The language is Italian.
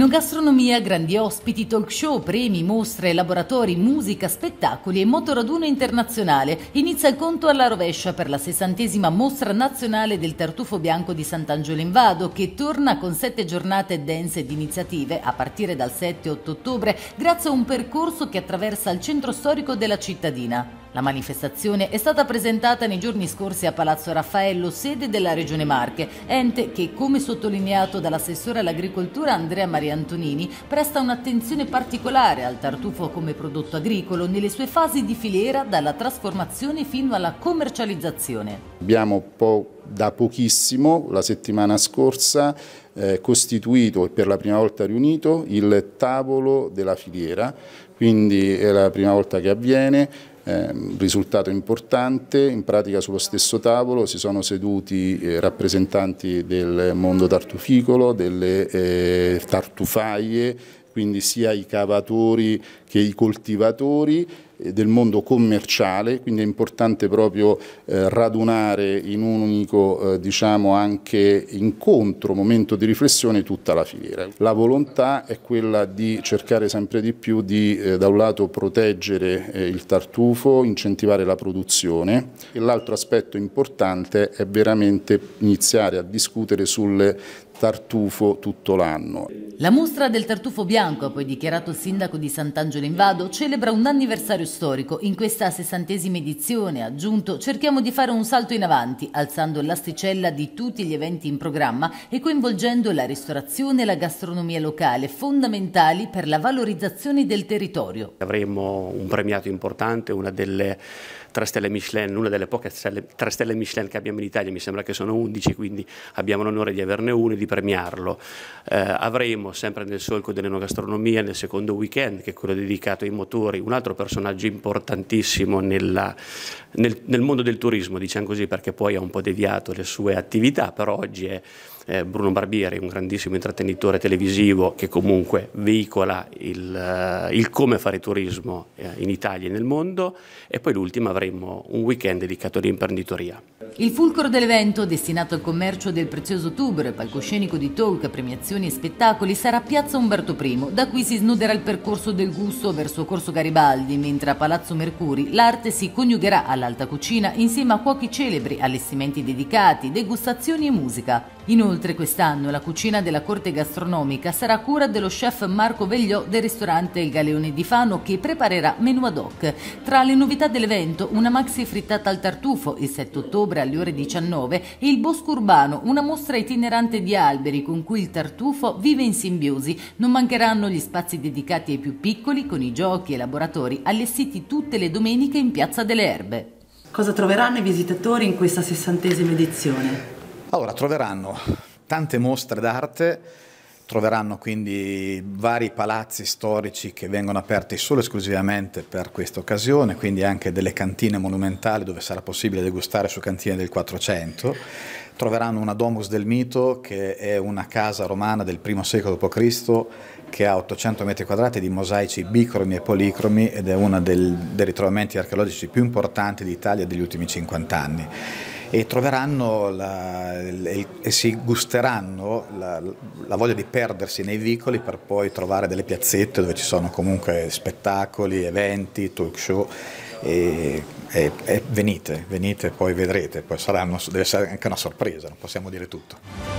Enogastronomia, grandi ospiti, talk show, premi, mostre, laboratori, musica, spettacoli e motoraduno internazionale. Inizia il conto alla rovescia per la sessantesima mostra nazionale del tartufo bianco di Sant'Angelo in Vado che torna con sette giornate dense di iniziative a partire dal 7-8 ottobre grazie a un percorso che attraversa il centro storico della cittadina. La manifestazione è stata presentata nei giorni scorsi a Palazzo Raffaello, sede della Regione Marche, ente che, come sottolineato dall'assessore all'agricoltura Andrea Maria Antonini, presta un'attenzione particolare al tartufo come prodotto agricolo nelle sue fasi di filiera dalla trasformazione fino alla commercializzazione. Abbiamo po da pochissimo, la settimana scorsa, eh, costituito e per la prima volta riunito il tavolo della filiera, quindi è la prima volta che avviene, eh, risultato importante, in pratica sullo stesso tavolo si sono seduti eh, rappresentanti del mondo tartuficolo, delle eh, tartufaie, quindi sia i cavatori che i coltivatori eh, del mondo commerciale, quindi è importante proprio eh, radunare in un unico eh, diciamo anche incontro, momento di riflessione tutta la filiera. La volontà è quella di cercare sempre di più di eh, da un lato proteggere eh, il tartufo, incentivare la produzione e l'altro aspetto importante è veramente iniziare a discutere sul tartufo tutto l'anno. La mostra del tartufo bianco, poi dichiarato sindaco di Sant'Angelo in Vado, celebra un anniversario storico. In questa sessantesima edizione, aggiunto, cerchiamo di fare un salto in avanti, alzando l'asticella di tutti gli eventi in programma e coinvolgendo la ristorazione e la gastronomia locale, fondamentali per la valorizzazione del territorio. Avremo un premiato importante, una delle tre stelle Michelin, una delle poche stelle, tre stelle Michelin che abbiamo in Italia, mi sembra che sono 11, quindi abbiamo l'onore di averne uno e di premiarlo. Eh, avremo avremo sempre nel solco dell'enogastronomia nel secondo weekend, che è quello dedicato ai motori, un altro personaggio importantissimo nella, nel, nel, mondo del turismo, diciamo così, perché poi ha un po' deviato le sue attività, però oggi è eh, Bruno Barbieri, un grandissimo intrattenitore televisivo che comunque veicola il, eh, il come fare turismo eh, in Italia e nel mondo e poi l'ultima avremo un weekend dedicato all'imprenditoria. Il fulcro dell'evento, destinato al commercio del prezioso tuber, palcoscenico di talk, premiazioni e spettacoli, sarà Piazza Umberto I, da cui si snoderà il percorso del gusto verso Corso Garibaldi, mentre a Palazzo Mercuri l'arte si coniugherà all'alta cucina insieme a cuochi celebri, allestimenti dedicati, degustazioni e musica. Inoltre quest'anno la cucina della corte gastronomica sarà a cura dello chef Marco Vegliò del ristorante Il Galeone di Fano che preparerà menù ad hoc. Tra le novità dell'evento una maxi frittata al tartufo il 7 ottobre alle ore 19 e il Bosco Urbano, una mostra itinerante di alberi con cui il tartufo vive insieme simbiosi non mancheranno gli spazi dedicati ai più piccoli con i giochi e laboratori allestiti tutte le domeniche in Piazza delle Erbe. Cosa troveranno i visitatori in questa sessantesima edizione? Allora, troveranno tante mostre d'arte Troveranno quindi vari palazzi storici che vengono aperti solo e esclusivamente per questa occasione, quindi anche delle cantine monumentali dove sarà possibile degustare su cantine del 400. Troveranno una Domus del Mito che è una casa romana del primo secolo d.C. che ha 800 metri quadrati di mosaici bicromi e policromi ed è uno dei ritrovamenti archeologici più importanti d'Italia degli ultimi 50 anni e troveranno la, il, e si gusteranno la, la, voglia di perdersi nei vicoli per poi trovare delle piazzette dove ci sono comunque spettacoli, eventi, talk show e, e, e venite, venite poi vedrete, poi saranno, deve essere anche una sorpresa, non possiamo dire tutto.